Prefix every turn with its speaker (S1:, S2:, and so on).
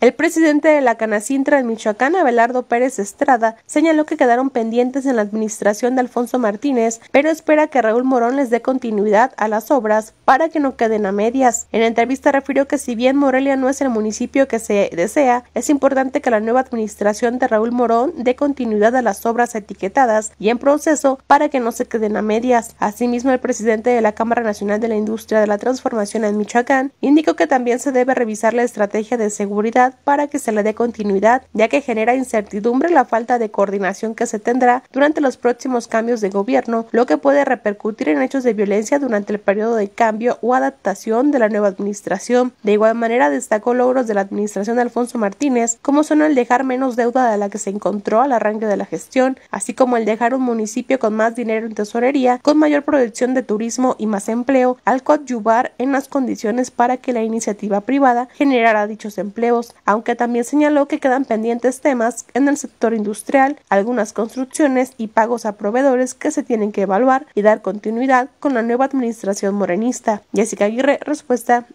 S1: El presidente de la Canacintra en Michoacán, Abelardo Pérez Estrada, señaló que quedaron pendientes en la administración de Alfonso Martínez, pero espera que Raúl Morón les dé continuidad a las obras para que no queden a medias. En la entrevista refirió que si bien Morelia no es el municipio que se desea, es importante que la nueva administración de Raúl Morón dé continuidad a las obras etiquetadas y en proceso para que no se queden a medias. Asimismo, el presidente de la Cámara Nacional de la Industria de la Transformación en Michoacán indicó que también se debe revisar la estrategia de seguridad para que se le dé continuidad, ya que genera incertidumbre la falta de coordinación que se tendrá durante los próximos cambios de gobierno, lo que puede repercutir en hechos de violencia durante el periodo de cambio o adaptación de la nueva administración. De igual manera, destacó logros de la administración de Alfonso Martínez, como son el dejar menos deuda de la que se encontró al arranque de la gestión, así como el dejar un municipio con más dinero en tesorería, con mayor proyección de turismo y más empleo, al coadyuvar en las condiciones para que la iniciativa privada generara dichos empleos aunque también señaló que quedan pendientes temas en el sector industrial, algunas construcciones y pagos a proveedores que se tienen que evaluar y dar continuidad con la nueva administración morenista. Jessica Aguirre, respuesta